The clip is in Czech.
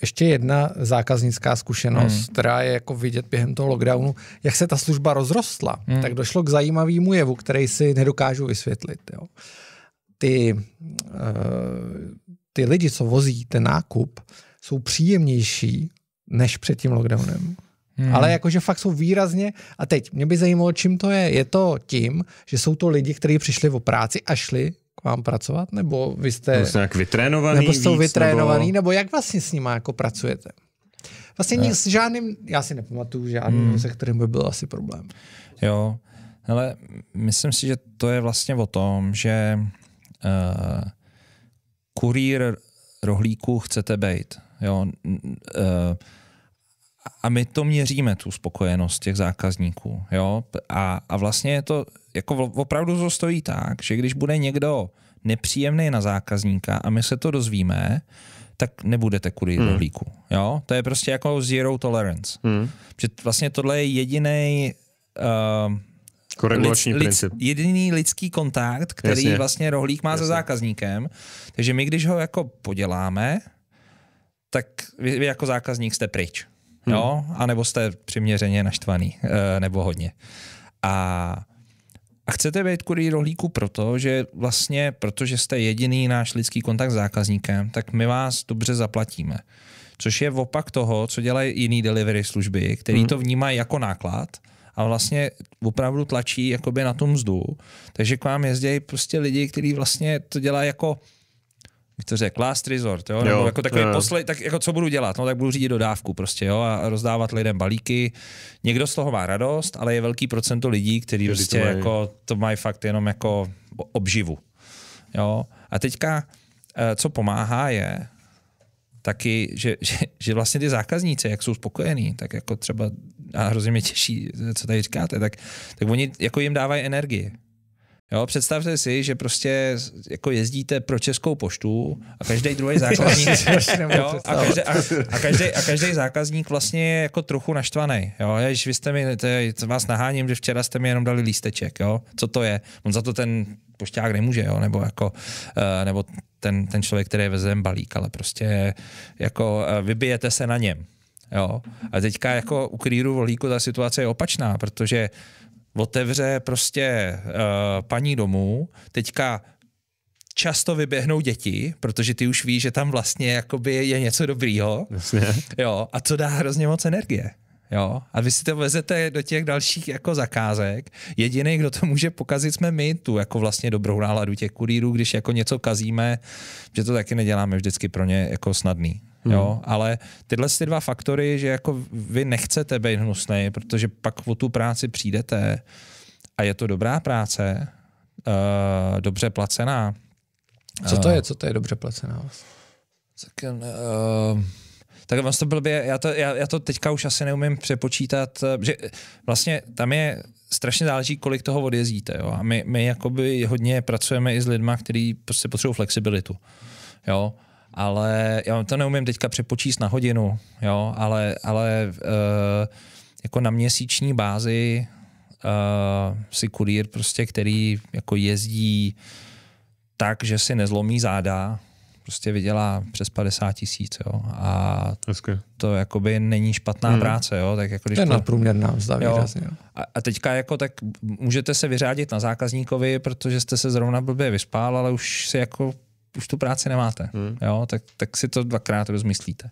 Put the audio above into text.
ještě jedna zákaznická zkušenost, hmm. která je jako vidět během toho lockdownu, jak se ta služba rozrostla, hmm. tak došlo k zajímavému jevu, který si nedokážu vysvětlit. Jo. Ty, uh, ty lidi, co vozí ten nákup, jsou příjemnější než před tím lockdownem. Hmm. Ale jakože fakt jsou výrazně, a teď mě by zajímalo, čím to je. Je to tím, že jsou to lidi, kteří přišli o práci a šli vám pracovat? Nebo vy jste... Nebo jste nějak vytrénovaný Nebo jste víc, vytrénovaný, nebo... nebo jak vlastně s nima jako pracujete? Vlastně ne. s žádným, já si nepamatuju žádným, hmm. se kterým by byl asi problém. Jo, ale myslím si, že to je vlastně o tom, že uh, kurýr rohlíků chcete být. Jo, uh, a my to měříme, tu spokojenost těch zákazníků. Jo? A, a vlastně je to jako opravdu to stojí tak, že když bude někdo nepříjemný na zákazníka a my se to dozvíme, tak nebudete kudy hmm. rohlíku. Jo? To je prostě jako zero tolerance. Hmm. Že vlastně tohle je jediný uh, lid, Lid, jediný lidský kontakt, který Jasně. vlastně rohlík má Jasně. se zákazníkem. Takže my, když ho jako poděláme, tak vy, vy jako zákazník jste pryč. Hmm. Jo? A nebo jste přiměřeně naštvaný, uh, nebo hodně. A chcete být kurý rohlíku proto, že vlastně, protože jste jediný náš lidský kontakt s zákazníkem, tak my vás dobře zaplatíme. Což je opak toho, co dělají jiný delivery služby, který hmm. to vnímají jako náklad a vlastně opravdu tlačí jakoby na tu mzdu. Takže k vám jezdí prostě lidi, kteří vlastně to dělají jako jak to řekl, last resort, jo? jo jako takový jo. posled, tak jako co budu dělat, no tak budu řídit dodávku prostě, jo, a rozdávat lidem balíky. Někdo z toho má radost, ale je velký procento lidí, kteří prostě to jako, to mají fakt jenom jako obživu, jo. A teďka, eh, co pomáhá je, taky, že, že, že vlastně ty zákazníci, jak jsou spokojení, tak jako třeba, a hrozně mě těší, co tady říkáte, tak, tak oni jako jim dávají energii. Jo, představte si, že prostě jako jezdíte pro Českou poštu a každý druhý zákazník jo, a, každý, a, a, každý, a každý zákazník vlastně je jako trochu naštvaný. Jo, když vy jste mi, to je, vás naháním, že včera jste mi jenom dali lísteček, jo, co to je. On za to ten pošťák nemůže, jo, nebo jako, uh, nebo ten, ten člověk, který veze balík, ale prostě jako uh, vybijete se na něm. Jo. A teďka jako u kríru volíku ta situace je opačná, protože otevře prostě uh, paní domů, teďka často vyběhnou děti, protože ty už víš, že tam vlastně jakoby je něco dobrýho. Jasně. Jo, a to dá hrozně moc energie. Jo, a vy si to vezete do těch dalších jako zakázek. Jediný, kdo to může pokazit, jsme my, tu jako vlastně dobrou náladu těch kurýrů, když jako něco kazíme, že to taky neděláme vždycky pro ně jako snadný. Hmm. Jo, ale tyhle ty dva faktory, že jako vy nechcete být hnusný, protože pak o tu práci přijdete a je to dobrá práce, uh, dobře placená. Co to eh. je, co to je dobře placená? Tak, uh, tak vlastně to blbě, já to, já, já to teďka už asi neumím přepočítat, že vlastně tam je strašně záleží, kolik toho odjezdíte. Jo? A my, my jakoby hodně pracujeme i s lidmi, kteří prostě potřebují flexibilitu. Jo? ale já to neumím teďka přepočíst na hodinu, jo, ale, ale uh, jako na měsíční bázi uh, si kurýr prostě, který jako jezdí tak, že si nezlomí záda, prostě vydělá přes 50 tisíc, jo. A Hezky. to jakoby není špatná hmm. práce, jo. Tak jako když to je to... nadprůměrná mzda výrazně. Jo. A, a teďka jako tak můžete se vyřádit na zákazníkovi, protože jste se zrovna blbě vyspál, ale už si jako už tu práci nemáte, hmm. jo, tak, tak si to dvakrát rozmyslíte.